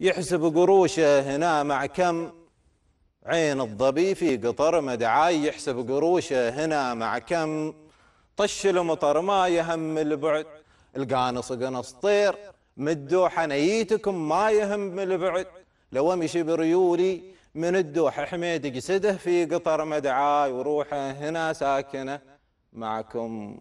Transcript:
يحسب قروشه هنا مع كم عين الظبي في قطر مدعاي يحسب قروشه هنا مع كم طش المطر ما يهم البعد القانص قنص طير مدوحة نيتكم ما يهم البعد لو امشي بريولي من الدوحة حميد جسده في قطر مدعاي وروحه هنا ساكنة معكم